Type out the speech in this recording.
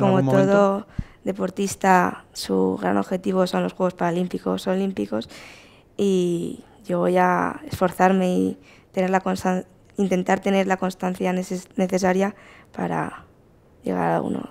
Como todo deportista, su gran objetivo son los Juegos Paralímpicos, Olímpicos, y yo voy a esforzarme y tener la intentar tener la constancia necesaria para llegar a uno.